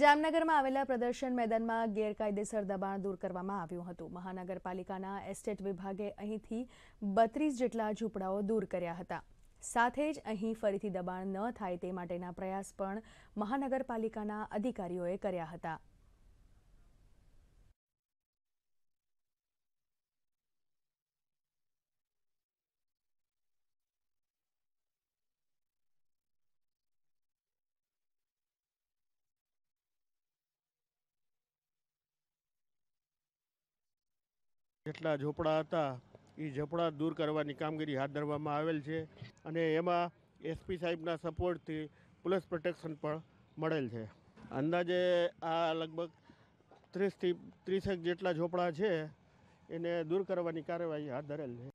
જામનગરમાં આવેલા પ્રદર્શન મેદાનમાં ગેરકાયદેસર દબાણ દૂર કરવામાં આવ્યું હતું મહાનગરપાલિકાના એસ્ટેટ વિભાગે અહીંથી બત્રીસ જેટલા ઝૂંપડાઓ દૂર કર્યા હતા સાથે જ અહીં ફરીથી દબાણ ન થાય તે માટેના પ્રયાસ પણ મહાનગરપાલિકાના અધિકારીઓએ કર્યા હતા જેટલા ઝોપડા હતા એ ઝોપડા દૂર કરવાની કામગીરી હાથ ધરવામાં આવેલ છે અને એમાં એસપી સાહેબના સપોર્ટથી પોલીસ પ્રોટેક્શન પણ મળેલ છે અંદાજે આ લગભગ ત્રીસથી ત્રીસેક જેટલા ઝોપડા છે એને દૂર કરવાની કાર્યવાહી હાથ ધરેલ છે